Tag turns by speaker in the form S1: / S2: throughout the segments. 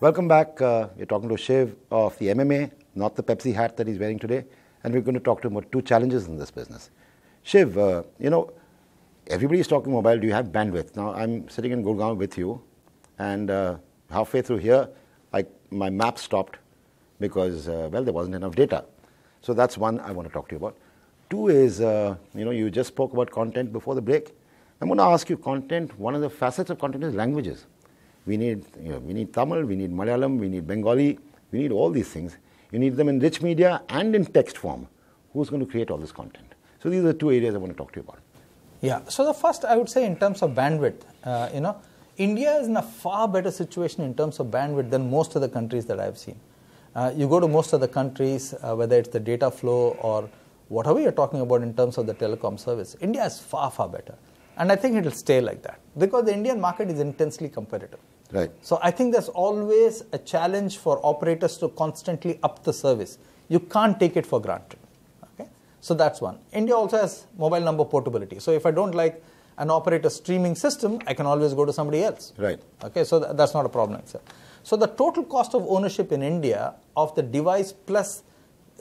S1: Welcome back. Uh, we're talking to Shiv of the MMA, not the Pepsi hat that he's wearing today. And we're going to talk to him about two challenges in this business. Shiv, uh, you know, everybody's talking mobile. Do you have bandwidth? Now, I'm sitting in Gurgaon with you, and uh, halfway through here, I, my map stopped because, uh, well, there wasn't enough data. So that's one I want to talk to you about. Two is, uh, you know, you just spoke about content before the break. I'm going to ask you content, one of the facets of content is languages. We need, you know, we need Tamil, we need Malayalam, we need Bengali, we need all these things. You need them in rich media and in text form. Who's going to create all this content? So these are two areas I want to talk to you about.
S2: Yeah. So the first, I would say, in terms of bandwidth, uh, you know, India is in a far better situation in terms of bandwidth than most of the countries that I've seen. Uh, you go to most of the countries, uh, whether it's the data flow or whatever you're talking about in terms of the telecom service, India is far, far better. And I think it'll stay like that because the Indian market is intensely competitive. Right. So I think there's always a challenge for operators to constantly up the service. You can't take it for granted. Okay. So that's one. India also has mobile number portability. So if I don't like an operator streaming system, I can always go to somebody else. Right. Okay. So th that's not a problem itself. So the total cost of ownership in India of the device plus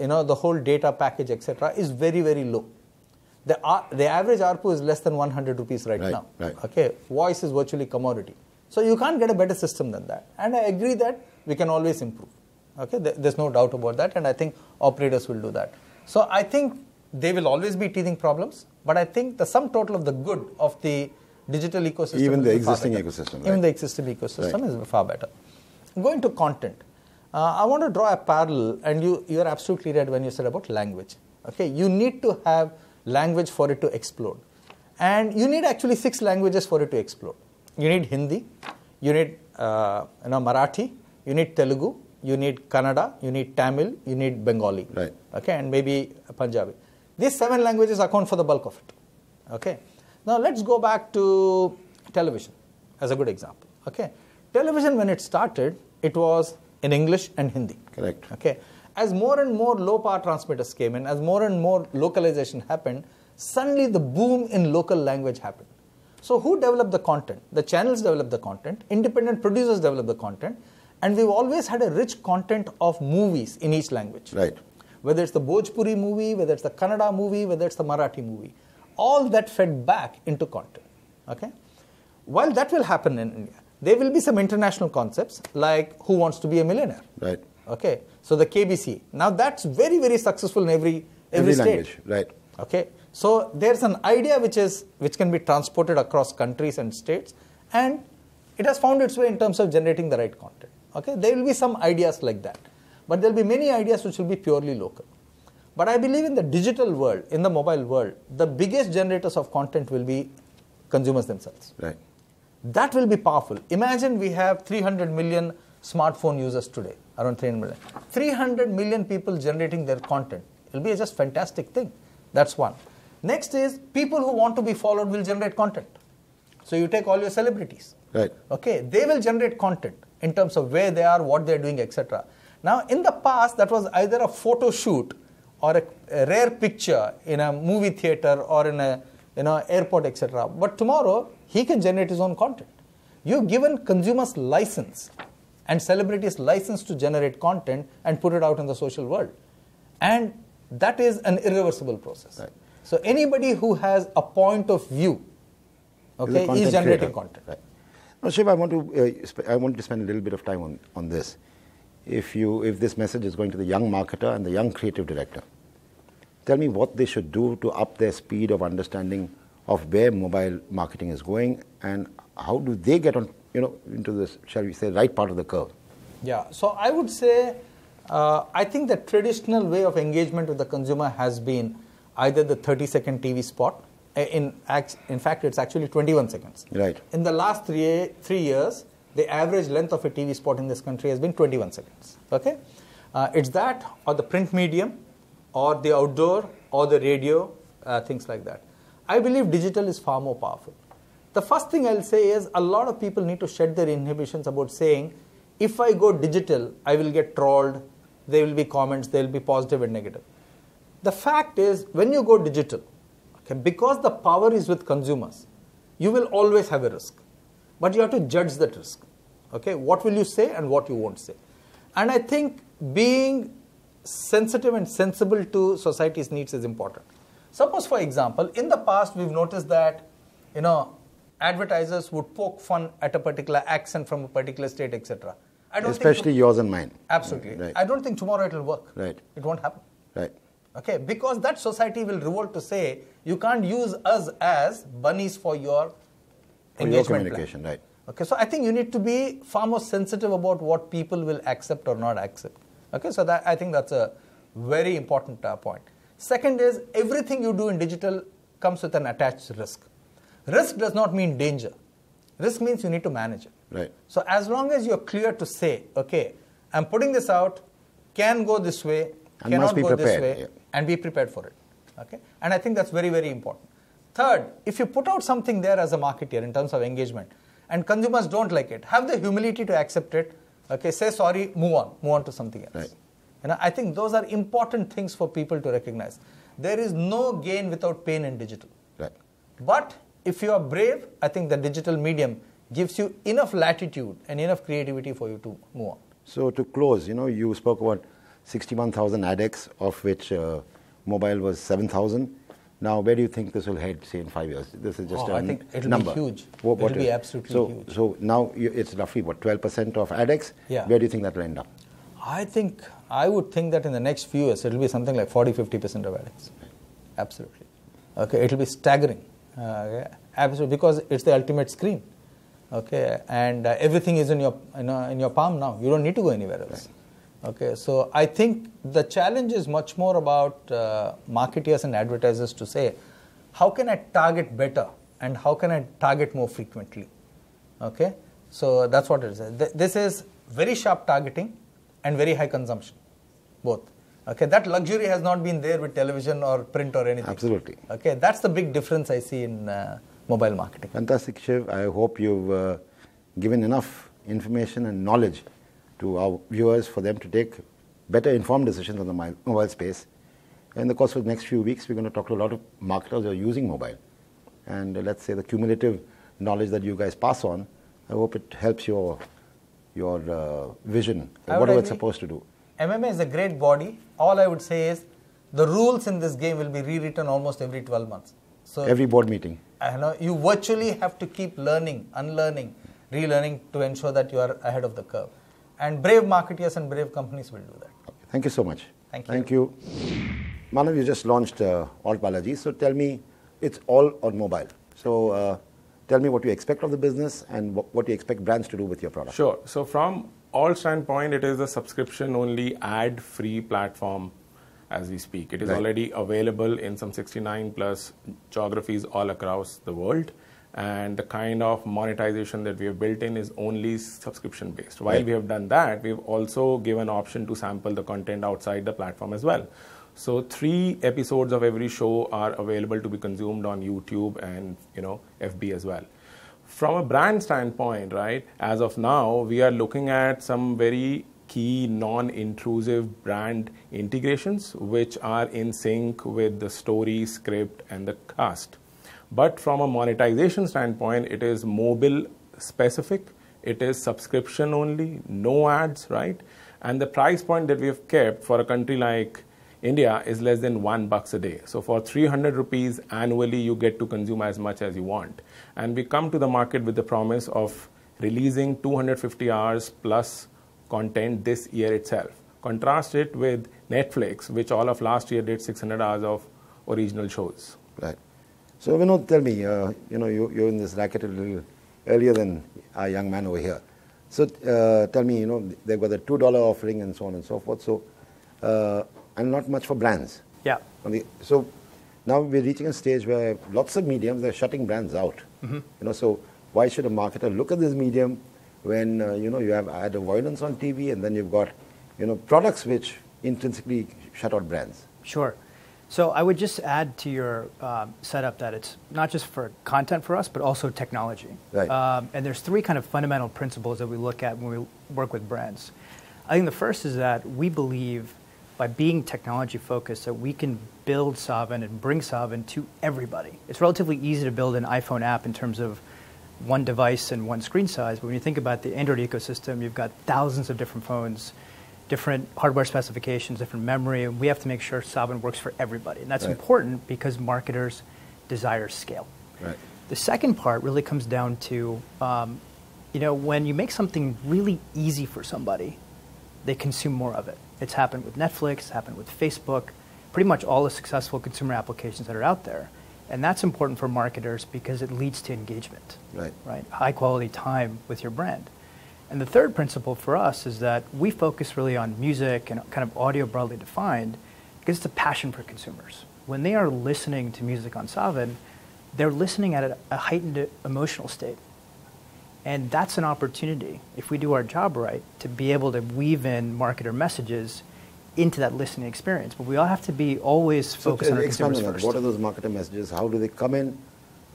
S2: you know the whole data package etc is very very low. The, uh, the average ARPU is less than 100 rupees right, right now. Right. Okay, voice is virtually commodity. So you can't get a better system than that. And I agree that we can always improve. Okay, there's no doubt about that. And I think operators will do that. So I think they will always be teething problems. But I think the sum total of the good of the digital ecosystem, even the existing ecosystem, right? even the existing ecosystem right. is far better. Going to content, uh, I want to draw a parallel, and you you are absolutely right when you said about language. Okay, you need to have language for it to explode, and you need actually six languages for it to explode you need Hindi, you need uh, you know, Marathi, you need Telugu, you need Kannada, you need Tamil, you need Bengali, right. okay, and maybe Punjabi. These seven languages account for the bulk of it. Okay, now let's go back to television as a good example. Okay, television when it started, it was in English and Hindi. Correct. Okay, as more and more low power transmitters came in, as more and more localization happened, suddenly the boom in local language happened. So who developed the content? The channels developed the content, independent producers developed the content, and we've always had a rich content of movies in each language. Right. Whether it's the Bhojpuri movie, whether it's the Kannada movie, whether it's the Marathi movie, all that fed back into content. Okay. While that will happen in India, there will be some international concepts like Who Wants to Be a Millionaire. Right. Okay. So the KBC. Now that's very very successful in every every, every state. language. Right. Okay. So there's an idea which is which can be transported across countries and states, and it has found its way in terms of generating the right content. Okay, there will be some ideas like that, but there will be many ideas which will be purely local. But I believe in the digital world, in the mobile world, the biggest generators of content will be consumers themselves. Right. That will be powerful. Imagine we have 300 million smartphone users today, around 300 million. 300 million people generating their content. It will be just fantastic thing. That's one. Next is people who want to be followed will generate content. So you take all your celebrities. Right. Okay, they will generate content in terms of where they are, what they're doing, etc. Now, in the past, that was either a photo shoot or a, a rare picture in a movie theater or in a you know airport, etc. But tomorrow, he can generate his own content. You've given consumers license and celebrities license to generate content and put it out in the social world, and that is an irreversible
S1: process. Right. So anybody who has a point of view, okay, is generating creator. content. Right. Now, Shiv, I want to uh, I want to spend a little bit of time on, on this. If you if this message is going to the young marketer and the young creative director, tell me what they should do to up their speed of understanding of where mobile marketing is going and how do they get on you know into this shall we say right part of the curve.
S2: Yeah. So I would say. Uh, I think the traditional way of engagement with the consumer has been either the 30 second TV spot. Eh, in, in fact, it's actually 21 seconds. Right. In the last three, three years, the average length of a TV spot in this country has been 21 seconds. Okay? Uh, it's that or the print medium or the outdoor or the radio, uh, things like that. I believe digital is far more powerful. The first thing I'll say is a lot of people need to shed their inhibitions about saying, if I go digital, I will get trolled, there will be comments, there will be positive and negative. The fact is, when you go digital, okay, because the power is with consumers, you will always have a risk. But you have to judge that risk. Okay, what will you say and what you won't say. And I think being sensitive and sensible to society's needs is important. Suppose, for example, in the past we've noticed that, you know, advertisers would poke fun at a particular accent from a particular state, etc. Especially
S1: yours and mine. Absolutely. Right. I
S2: don't think tomorrow it will work. Right. It won't happen. Right. Okay, because that society will revolt to say you can't use us as bunnies for your for your communication, plan. right? Okay, so I think you need to be far more sensitive about what people will accept or not accept. Okay, so that I think that's a very important uh, point. Second is everything you do in digital comes with an attached risk. Risk does not mean danger. Risk means you need to manage it. Right. So as long as you're clear to say, okay, I'm putting this out, can go this way, and cannot go prepared. this way yeah. and be prepared for it. Okay? And I think that's very, very important. Third, if you put out something there as a marketeer in terms of engagement and consumers don't like it, have the humility to accept it. Okay, say sorry, move on, move on to something else. Right. You know, I think those are important things for people to recognize. There is no gain without pain in digital. Right. But if you are brave, I think the digital medium gives you enough latitude and enough creativity for you to move on.
S1: So to close, you know, you spoke about 61,000 addicts, of which uh, mobile was 7,000. Now, where do you think this will head, say, in five years? This is just oh, I think it'll number. be huge. What, what it'll is? be absolutely so, huge. So now you, it's roughly what 12% of addicts. Yeah. Where do you think that will end up? I think I would think that in the next few years it'll be something like 40, 50% of addicts.
S2: Absolutely. Okay, it'll be staggering. Uh, absolutely, because it's the ultimate screen. Okay, and uh, everything is in your in, uh, in, your palm now. You don't need to go anywhere else. Right. Okay, so I think the challenge is much more about uh, marketers and advertisers to say, how can I target better and how can I target more frequently? Okay, so that's what it is. this is very sharp targeting and very high consumption, both. Okay, that luxury has not been there with television or print or
S1: anything. Absolutely.
S2: Okay, that's the big difference I see in uh, mobile
S1: marketing. Fantastic, Shiv. I hope you've uh, given enough information and knowledge to our viewers for them to take better informed decisions on the mobile space. In the course of the next few weeks, we're going to talk to a lot of marketers who are using mobile. And uh, let's say the cumulative knowledge that you guys pass on, I hope it helps your, your uh, vision, whatever it's supposed to do.
S2: MMA is a great body. All I would say is the rules in this game will be rewritten almost every 12 months. So every board meeting. I know you virtually have to keep learning, unlearning, relearning to ensure that you are ahead of the curve. And brave marketeers and brave companies will do that.
S1: Thank you so much. Thank you. Thank you. Manav, you just launched uh, Alt Balaji. So tell me, it's all on mobile. So uh, tell me what you expect of the business and wh- what you expect brands to do with your product.
S3: Sure. So from all standpoint, it is a subscription-only ad-free platform as we speak. It is right. already available in some 69 plus geographies all across the world and the kind of monetization that we have built in is only subscription based. While we have done that, we've also given option to sample the content outside the platform as well. So three episodes of every show are available to be consumed on YouTube and you know FB as well. From a brand standpoint, right? As of now, we are looking at some very key non-intrusive brand integrations which are in sync with the story, script, and the cast. But from a monetization standpoint, it is mobile specific, it is subscription only, no ads, right? And the price point that we have kept for a country like India is less than one bucks a day. So for 300 rupees annually, you get to consume as much as you want. And we come to the market with the promise of releasing 250 hours plus content this year itself. Contrast it with Netflix, which all of last year did 600 hours of
S1: original shows. Right. So Vinod, tell me, uh, you know, you, you're in this racket a little earlier than our young man over here. So uh, tell me, you know, they've got the two dollar offering and so on and so forth. So uh, and not much for brands. Yeah. so now we're reaching a stage where lots of mediums they're shutting brands out. Mm-hmm. You know, so why should a marketer look at this medium when uh, you know you have ad avoidance on TV and then you've got you know products which intrinsically shut out brands?
S4: Sure. So I would just add to your um, setup that it's not just for content for us, but also technology. Right. Um, and there's three kind of fundamental principles that we look at when we work with brands. I think the first is that we believe by being technology focused that we can build Sovereign and bring Sovereign to everybody. It's relatively easy to build an iPhone app in terms of one device and one screen size, but when you think about the Android ecosystem, you've got thousands of different phones different hardware specifications, different memory, and we have to make sure Sovereign works for everybody. And that's right. important because marketers desire scale. Right. The second part really comes down to, um, you know, when you make something really easy for somebody, they consume more of it. It's happened with Netflix, it's happened with Facebook, pretty much all the successful consumer applications that are out there. And that's important for marketers because it leads to engagement, right? right? High quality time with your brand. And the third principle for us is that we focus really on music and kind of audio broadly defined because it's a passion for consumers. When they are listening to music on Savin, they're listening at a heightened emotional state. And that's an opportunity, if we do our job right, to be able to weave in marketer messages into that listening experience. But we all have to be always focused so, on our consumers first. What are
S1: those marketer messages? How do they come in?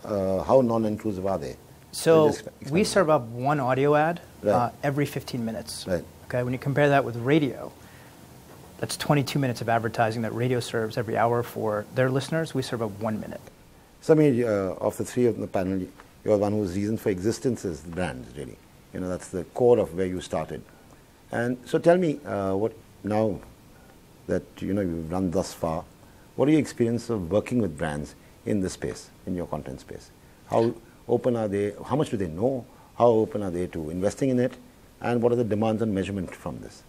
S1: Uh, how non-inclusive are they? So
S4: we serve up one audio ad uh, right. uh, every 15 minutes. Right. Okay, when you compare that with radio, that's 22 minutes of advertising that radio serves every hour for their listeners. We serve up one minute.
S1: So, uh, of the three of the panel, you're one whose reason for existence is brands, really. You know, that's the core of where you started. And so tell me, uh, what now that, you know, you've run thus far, what are your experience of working with brands in this space, in your content space? How open are they, how much do they know, how open are they to investing in it, and what are the demands and measurement from this?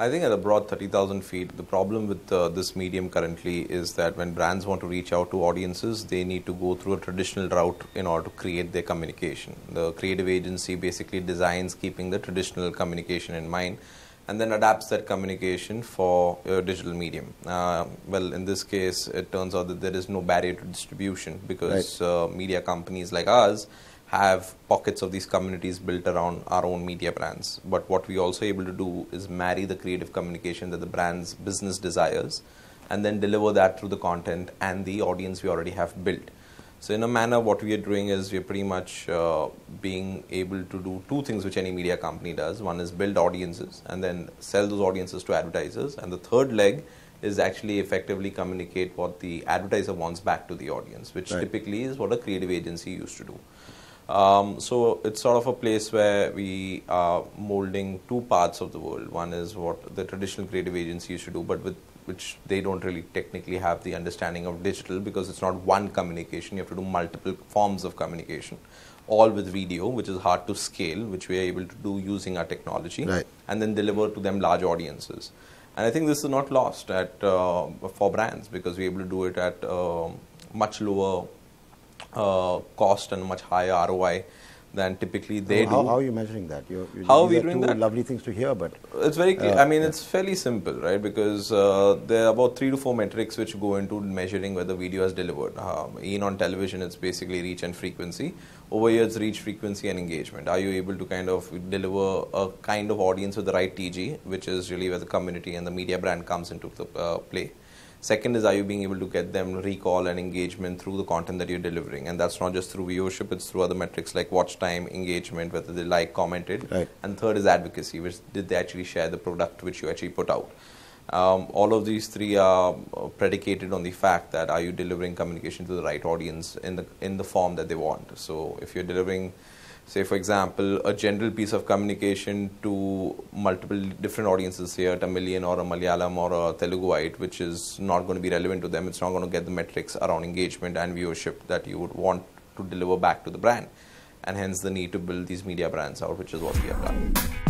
S5: I think at a broad 30,000 feet, the problem with uh, this medium currently is that when brands want to reach out to audiences, they need to go through a traditional route in order to create their communication. The creative agency basically designs keeping the traditional communication in mind and then adapts that communication for your digital medium. Uh, well, in this case, it turns out that there is no barrier to distribution because right. uh, media companies like us have pockets of these communities built around our own media brands. But what we also able to do is marry the creative communication that the brand's business desires and then deliver that through the content and the audience we already have built. So in a manner, what we are doing is we're pretty much uh, being able to do two things which any media company does. One is build audiences and then sell those audiences to advertisers. And the third leg is actually effectively communicate what the advertiser wants back to the audience, which right. typically is what a creative agency used to do. Um, so it's sort of a place where we are molding two parts of the world. One is what the traditional creative agency used to do, but with which they don't really technically have the understanding of digital because it's not one communication, you have to do multiple forms of communication. All with video, which is hard to scale, which we are able to do using our technology, right. and then deliver to them large audiences. And I think this is not lost at uh, for brands because we're able to do it at uh, much lower uh, cost and much higher ROI than typically they so how, do. How
S1: are you measuring that? You're, you're how are we doing that? Lovely things to hear, but it's very. Uh, I mean, yeah.
S5: it's fairly simple, right? Because uh, there are about three to four metrics which go into measuring whether video is delivered. Um, in on television, it's basically reach and frequency. Over here, it's reach, frequency, and engagement. Are you able to kind of deliver a kind of audience with the right TG, which is really where the community and the media brand comes into the uh, play? Second is, are you being able to get them recall and engagement through the content that you're delivering? And that's not just through viewership, it's through other metrics like watch time, engagement, whether they like, commented. Right. And third is advocacy, which did they actually share the product which you actually put out? Um, all of these three are uh, predicated on the fact that are you delivering communication to the right audience in the in the form that they want. So if you're delivering say for example a general piece of communication to multiple different audiences here a Tamilian or a Malayalam or a Teluguite which is not going to be relevant to them it's not going to get the metrics around engagement and viewership that you would want to deliver back to the brand and hence the need to build these media brands out which is what we have done